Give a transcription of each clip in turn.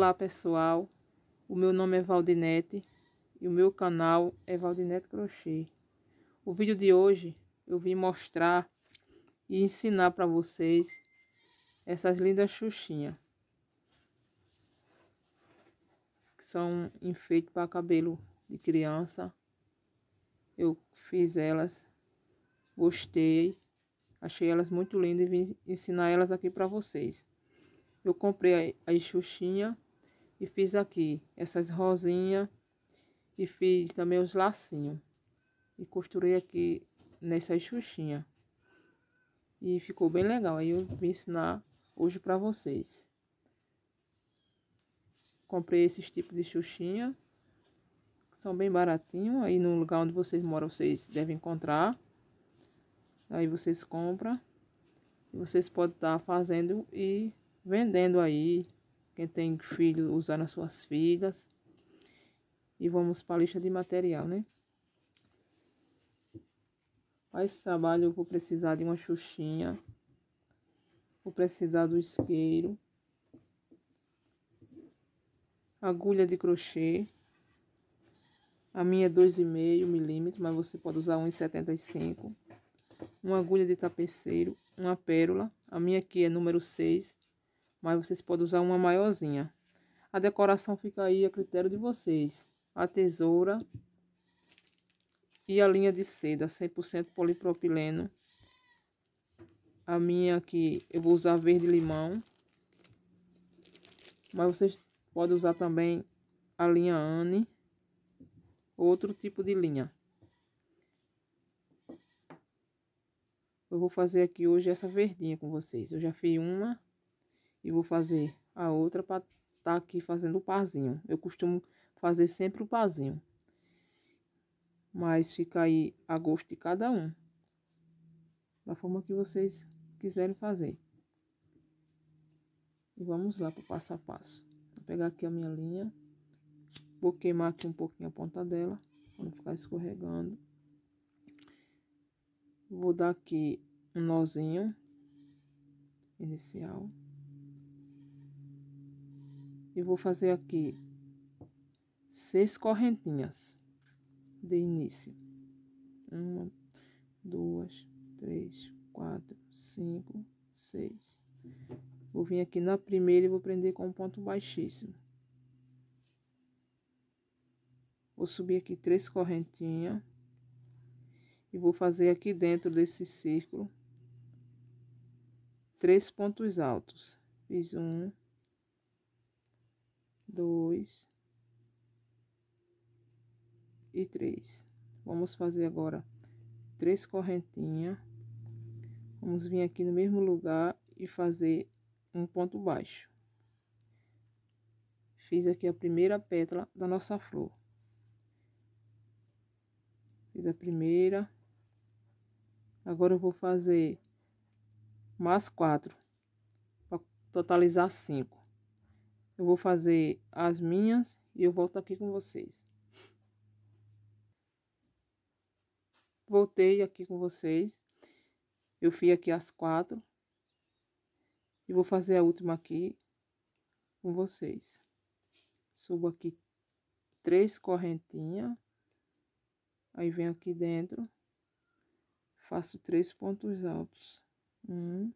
Olá pessoal, o meu nome é Valdinete e o meu canal é Valdinete Crochê. O vídeo de hoje eu vim mostrar e ensinar para vocês essas lindas xuxinhas. Que são enfeite para cabelo de criança. Eu fiz elas, gostei, achei elas muito lindas e vim ensinar elas aqui para vocês. Eu comprei a, xuxinhas e fiz aqui essas rosinhas. E fiz também os lacinhos. E costurei aqui nessa xuxinha. E ficou bem legal. Aí eu vim ensinar hoje para vocês. Comprei esses tipos de xuxinha. São bem baratinho. Aí no lugar onde vocês moram, vocês devem encontrar. Aí vocês compram. E vocês podem estar tá fazendo e vendendo aí quem tem filho, usar as suas filhas. E vamos para a lista de material, né? Para esse trabalho eu vou precisar de uma xuxinha. Vou precisar do isqueiro. Agulha de crochê. A minha é 2,5 milímetros, mas você pode usar 1,75. Uma agulha de tapeceiro. Uma pérola. A minha aqui é número 6 mas vocês podem usar uma maiorzinha. A decoração fica aí a critério de vocês. A tesoura e a linha de seda 100% polipropileno. A minha aqui eu vou usar verde limão. Mas vocês podem usar também a linha Anne, outro tipo de linha. Eu vou fazer aqui hoje essa verdinha com vocês. Eu já fiz uma e vou fazer a outra para estar tá aqui fazendo o parzinho. Eu costumo fazer sempre o parzinho. Mas fica aí a gosto de cada um. Da forma que vocês quiserem fazer. E vamos lá para o passo a passo. Vou pegar aqui a minha linha. Vou queimar aqui um pouquinho a ponta dela. Pra não ficar escorregando. Vou dar aqui um nozinho. Inicial eu vou fazer aqui seis correntinhas de início. Uma, duas, três, quatro, cinco, seis. Vou vir aqui na primeira e vou prender com um ponto baixíssimo. Vou subir aqui três correntinhas. E vou fazer aqui dentro desse círculo. Três pontos altos. Fiz um, dois e três. Vamos fazer agora três correntinhas. Vamos vir aqui no mesmo lugar e fazer um ponto baixo. Fiz aqui a primeira pétala da nossa flor. Fiz a primeira. Agora eu vou fazer mais quatro, para totalizar cinco. Eu vou fazer as minhas e eu volto aqui com vocês. Voltei aqui com vocês. Eu fiz aqui as quatro. E vou fazer a última aqui com vocês. Subo aqui três correntinhas. Aí venho aqui dentro. Faço três pontos altos. Um.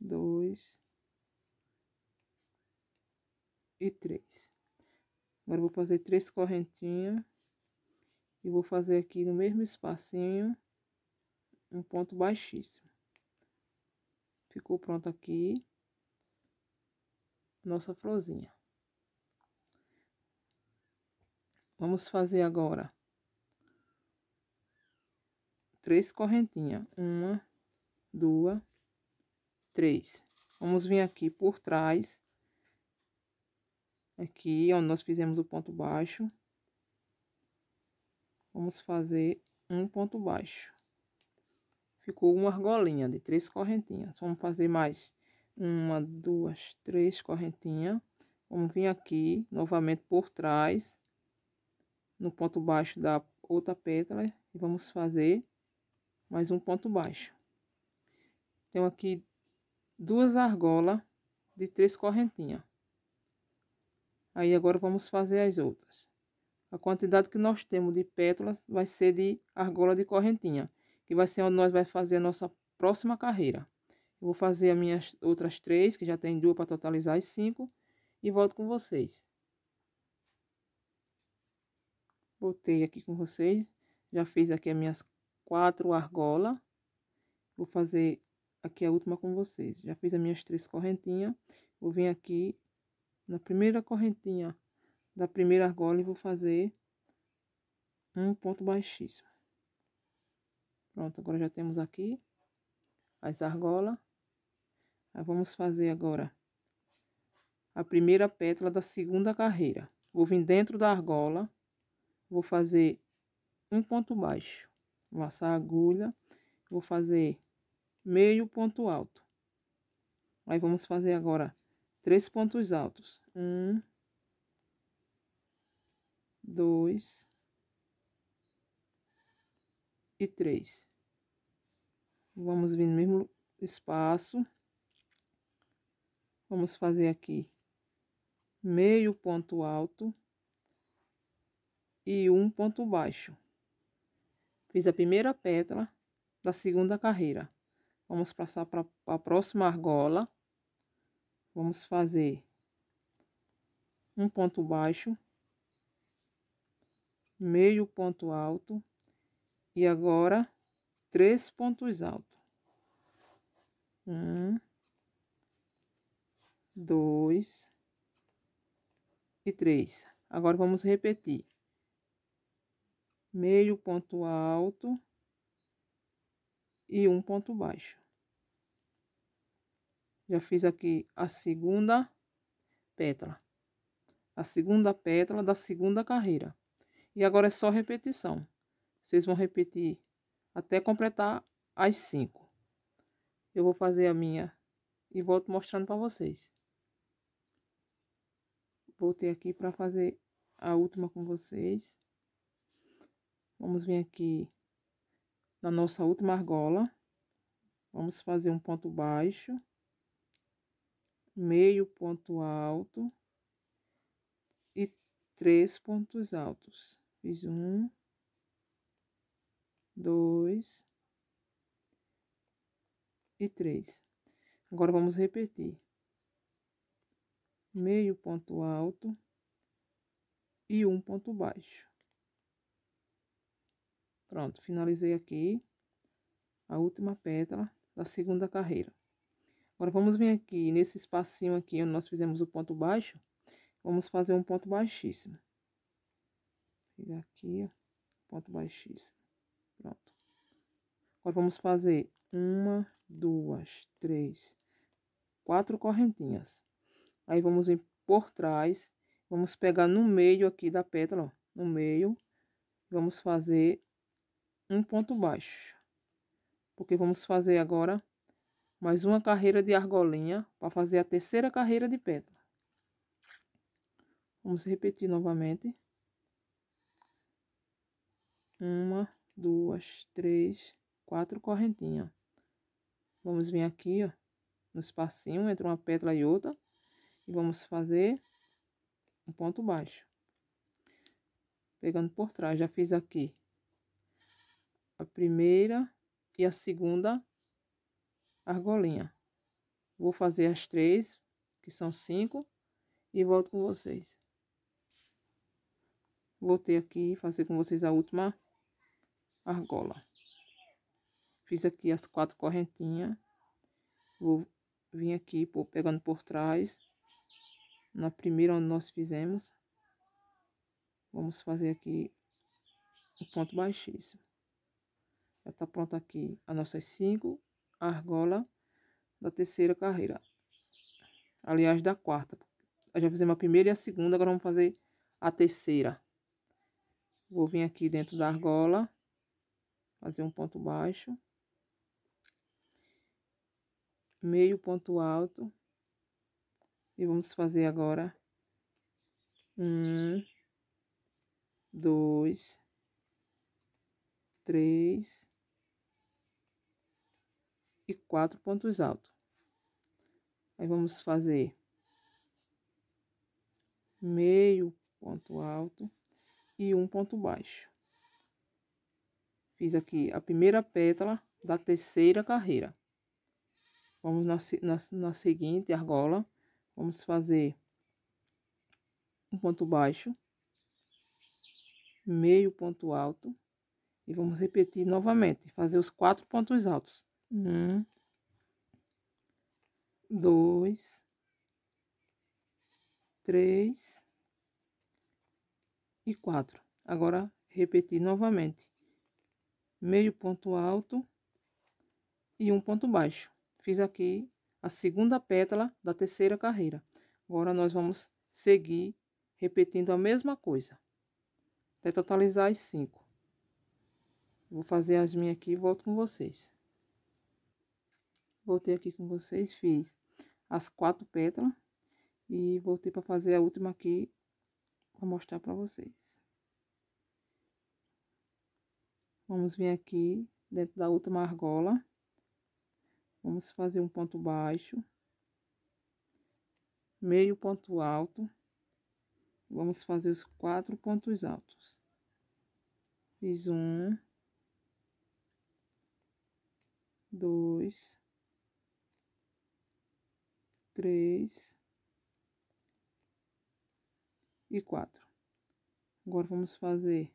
Dois e três. Agora, vou fazer três correntinhas. E vou fazer aqui no mesmo espacinho, um ponto baixíssimo. Ficou pronto aqui. Nossa florzinha. Vamos fazer agora três correntinhas. Uma, duas, três. Vamos vir aqui por trás aqui onde nós fizemos o ponto baixo, vamos fazer um ponto baixo. Ficou uma argolinha de três correntinhas. Vamos fazer mais uma, duas, três correntinhas. Vamos vir aqui novamente por trás, no ponto baixo da outra pétala, e vamos fazer mais um ponto baixo. Tenho aqui duas argolas de três correntinhas. Aí agora vamos fazer as outras. A quantidade que nós temos de pétalas vai ser de argola de correntinha, que vai ser onde nós vamos fazer a nossa próxima carreira. Eu vou fazer as minhas outras três, que já tem duas para totalizar as cinco, e volto com vocês. Botei aqui com vocês, já fiz aqui as minhas quatro argolas. Vou fazer aqui a última com vocês. Já fiz as minhas três correntinhas, vou vir aqui na primeira correntinha da primeira argola e vou fazer um ponto baixíssimo. Pronto, agora já temos aqui as argolas. Aí vamos fazer agora a primeira pétala da segunda carreira. Vou vir dentro da argola, vou fazer um ponto baixo, vou passar a agulha, vou fazer meio ponto alto. Aí vamos fazer agora Três pontos altos. Um, dois e três. Vamos vir no mesmo espaço. Vamos fazer aqui meio ponto alto e um ponto baixo. Fiz a primeira pétala da segunda carreira. Vamos passar para a próxima argola vamos fazer um ponto baixo, meio ponto alto e agora três pontos altos. Um, dois e três. Agora vamos repetir. Meio ponto alto e um ponto baixo. Já fiz aqui a segunda pétala. A segunda pétala da segunda carreira. E agora é só repetição. Vocês vão repetir até completar as cinco. Eu vou fazer a minha e volto mostrando para vocês. Voltei aqui para fazer a última com vocês. Vamos vir aqui na nossa última argola. Vamos fazer um ponto baixo meio ponto alto e três pontos altos. Fiz um, dois e três. Agora vamos repetir. Meio ponto alto e um ponto baixo. Pronto, finalizei aqui a última pétala da segunda carreira. Agora, vamos vir aqui nesse espacinho aqui onde nós fizemos o ponto baixo, vamos fazer um ponto baixíssimo. Pegar aqui, ó, ponto baixíssimo. Pronto. Agora, vamos fazer uma, duas, três, quatro correntinhas. Aí, vamos vir por trás, vamos pegar no meio aqui da pétala, ó, no meio, vamos fazer um ponto baixo. Porque vamos fazer agora mais uma carreira de argolinha para fazer a terceira carreira de pétala. Vamos repetir novamente. Uma, duas, três, quatro correntinhas. Vamos vir aqui, ó, no espacinho entre uma pétala e outra. E vamos fazer um ponto baixo. Pegando por trás, já fiz aqui a primeira e a segunda argolinha. Vou fazer as três, que são cinco, e volto com vocês. Voltei aqui fazer com vocês a última argola. Fiz aqui as quatro correntinhas. Vou vir aqui por, pegando por trás. Na primeira onde nós fizemos. Vamos fazer aqui o um ponto baixíssimo. Já tá pronto aqui as nossas cinco argola da terceira carreira. Aliás, da quarta. já fizemos a primeira e a segunda, agora vamos fazer a terceira. Vou vir aqui dentro da argola, fazer um ponto baixo. Meio ponto alto. E vamos fazer agora um, dois, três, e quatro pontos altos. Aí vamos fazer meio ponto alto e um ponto baixo. Fiz aqui a primeira pétala da terceira carreira. Vamos na, na, na seguinte argola, vamos fazer um ponto baixo, meio ponto alto e vamos repetir novamente, fazer os quatro pontos altos um, dois, três e quatro. Agora, repetir novamente. Meio ponto alto e um ponto baixo. Fiz aqui a segunda pétala da terceira carreira. Agora, nós vamos seguir repetindo a mesma coisa. Até totalizar as cinco. Vou fazer as minhas aqui e volto com vocês voltei aqui com vocês, fiz as quatro pétalas e voltei para fazer a última aqui para mostrar para vocês. Vamos vir aqui dentro da última argola, vamos fazer um ponto baixo, meio ponto alto, vamos fazer os quatro pontos altos. Fiz um, dois, três e quatro. Agora vamos fazer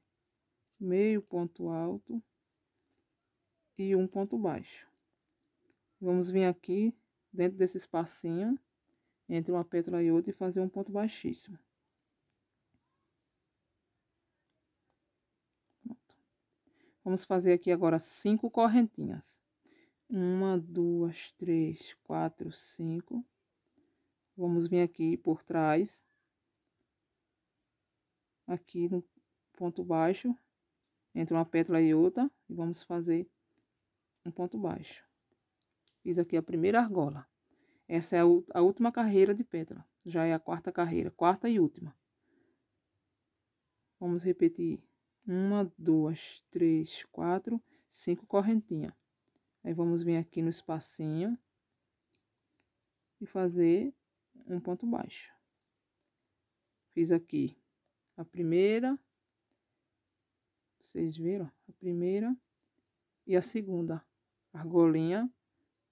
meio ponto alto e um ponto baixo. Vamos vir aqui dentro desse espacinho entre uma pétala e outra e fazer um ponto baixíssimo. Vamos fazer aqui agora cinco correntinhas. Uma, duas, três, quatro, cinco. Vamos vir aqui por trás. Aqui no ponto baixo. Entre uma pétala e outra. E vamos fazer um ponto baixo. Fiz aqui a primeira argola. Essa é a última carreira de pétala. Já é a quarta carreira. Quarta e última. Vamos repetir. Uma, duas, três, quatro, cinco correntinhas. Aí, vamos vir aqui no espacinho e fazer um ponto baixo. Fiz aqui a primeira, vocês viram? A primeira e a segunda argolinha,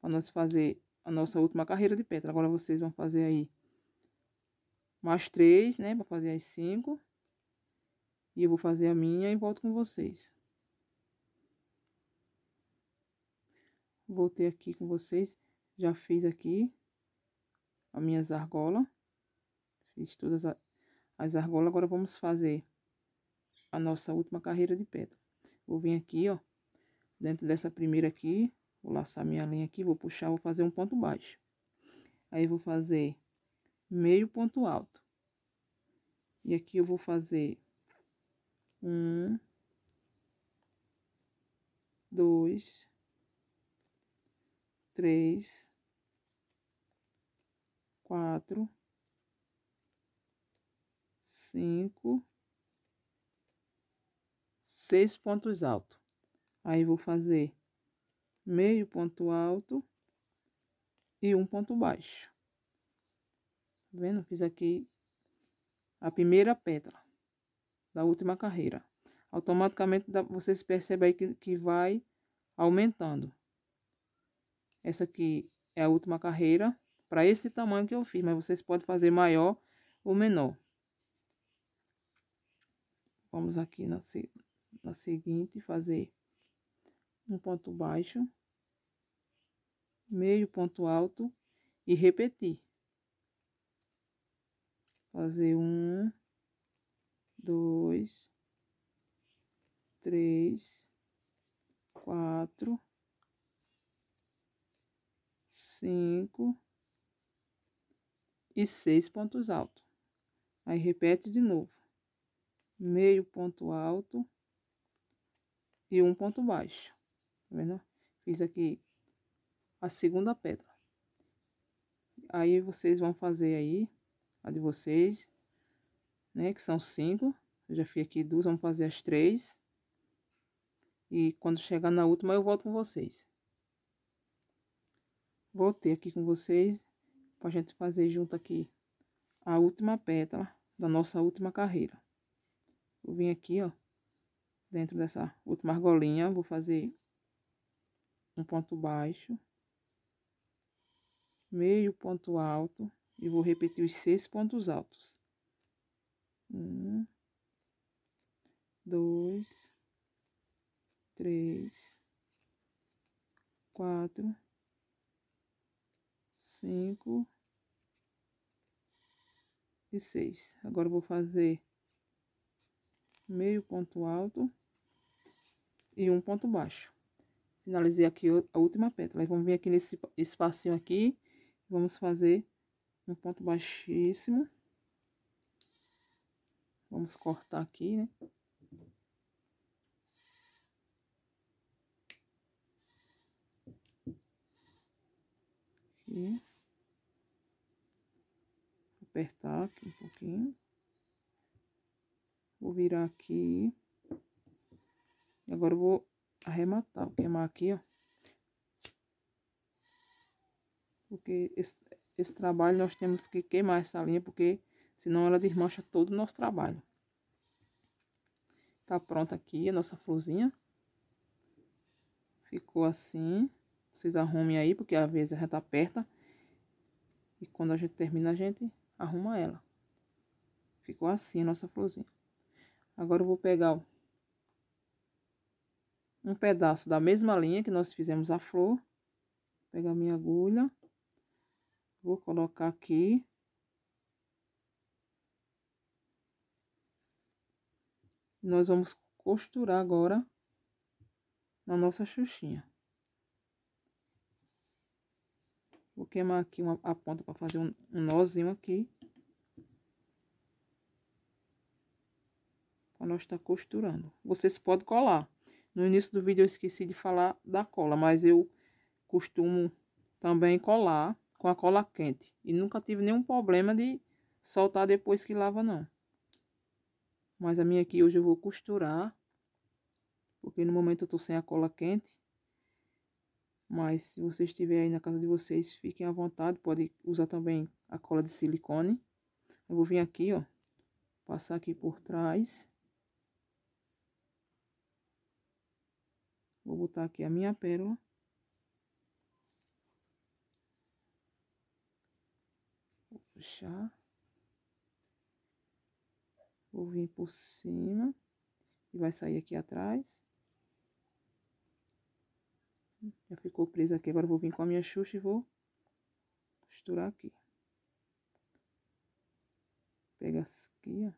para nós fazer a nossa última carreira de pedra Agora, vocês vão fazer aí mais três, né, para fazer as cinco. E eu vou fazer a minha e volto com vocês. Voltei aqui com vocês, já fiz aqui as minhas argolas. Fiz todas as argolas. Agora, vamos fazer a nossa última carreira de pedra. Vou vir aqui, ó, dentro dessa primeira aqui, vou laçar minha linha aqui, vou puxar, vou fazer um ponto baixo. Aí, vou fazer meio ponto alto. E aqui eu vou fazer um, dois, três, quatro, cinco, seis pontos altos. Aí, vou fazer meio ponto alto e um ponto baixo. Tá vendo? Fiz aqui a primeira pétala da última carreira. Automaticamente, vocês percebem aí que, que vai aumentando. Essa aqui é a última carreira para esse tamanho que eu fiz, mas vocês podem fazer maior ou menor. Vamos aqui na, na seguinte fazer um ponto baixo, meio ponto alto e repetir. Fazer um, dois, três, quatro, cinco, e seis pontos altos. Aí repete de novo. Meio ponto alto e um ponto baixo. Tá vendo? Fiz aqui a segunda pedra. Aí vocês vão fazer aí a de vocês, né? Que são cinco. Eu já fiz aqui duas, vamos fazer as três. E quando chegar na última, eu volto com vocês. Voltei aqui com vocês para a gente fazer junto aqui a última pétala da nossa última carreira. Vou vir aqui, ó, dentro dessa última argolinha, vou fazer um ponto baixo, meio ponto alto e vou repetir os seis pontos altos. Um, dois, três, quatro, cinco e seis. Agora vou fazer meio ponto alto e um ponto baixo. Finalizei aqui a última pétala. vamos vir aqui nesse espacinho aqui, vamos fazer um ponto baixíssimo. Vamos cortar aqui, né? Aqui apertar aqui um pouquinho. Vou virar aqui. E agora eu vou arrematar, vou queimar aqui, ó. Porque esse, esse trabalho nós temos que queimar essa linha, porque senão ela desmancha todo o nosso trabalho. Tá pronta aqui a nossa florzinha. Ficou assim. Vocês arrumem aí, porque às vezes já tá aperta. E quando a gente termina, a gente Arruma ela. Ficou assim a nossa florzinha. Agora eu vou pegar um pedaço da mesma linha que nós fizemos a flor. Vou pegar minha agulha. Vou colocar aqui. Nós vamos costurar agora na nossa xuxinha. Vou queimar aqui uma, a ponta para fazer um, um nozinho aqui. Para nós estar tá costurando. Vocês podem colar. No início do vídeo eu esqueci de falar da cola, mas eu costumo também colar com a cola quente. E nunca tive nenhum problema de soltar depois que lava, não. Mas a minha aqui hoje eu vou costurar, porque no momento eu tô sem a cola quente. Mas se você estiver aí na casa de vocês, fiquem à vontade. Pode usar também a cola de silicone. Eu vou vir aqui, ó. Passar aqui por trás. Vou botar aqui a minha pérola. Vou puxar. Vou vir por cima. E vai sair aqui atrás. Já ficou presa aqui. Agora vou vir com a minha xuxa e vou costurar aqui. Pega aqui, ó.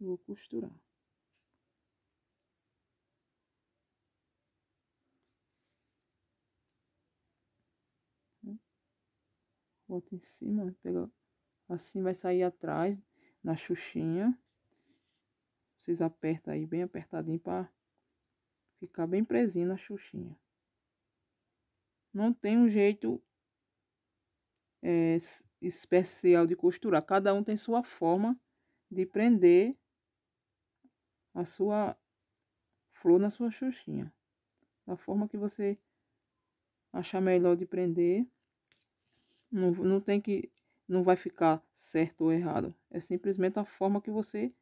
Vou costurar. Bota em cima, pega assim, vai sair atrás na xuxinha. Vocês apertam aí bem apertadinho para ficar bem presinho na xuxinha. Não tem um jeito é, especial de costurar. Cada um tem sua forma de prender a sua flor na sua xuxinha. Da forma que você achar melhor de prender. Não, não tem que... Não vai ficar certo ou errado. É simplesmente a forma que você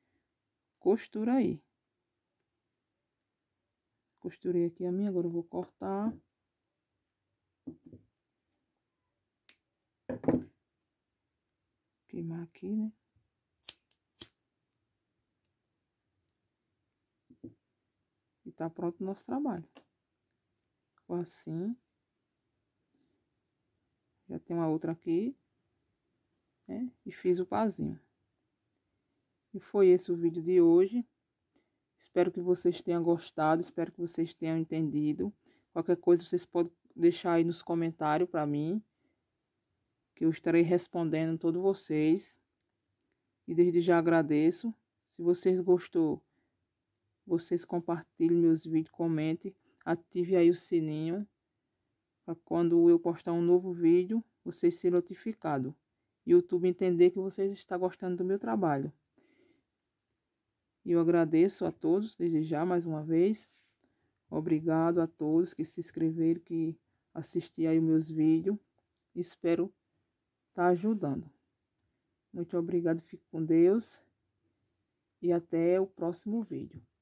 costura aí. Costurei aqui a minha, agora eu vou cortar. Queimar aqui, né? E tá pronto o nosso trabalho. Ficou assim. Já tem uma outra aqui, né? E fiz o pazinho. E foi esse o vídeo de hoje. Espero que vocês tenham gostado, espero que vocês tenham entendido. Qualquer coisa vocês podem deixar aí nos comentários para mim, que eu estarei respondendo todos vocês. E desde já agradeço. Se vocês gostou, vocês compartilhem meus vídeos, comente, ative aí o sininho para quando eu postar um novo vídeo, vocês serem notificados. YouTube entender que vocês estão gostando do meu trabalho. E eu agradeço a todos desde já mais uma vez. Obrigado a todos que se inscreveram, que assistiram aí meus vídeos. Espero estar tá ajudando. Muito obrigado, fique com Deus e até o próximo vídeo.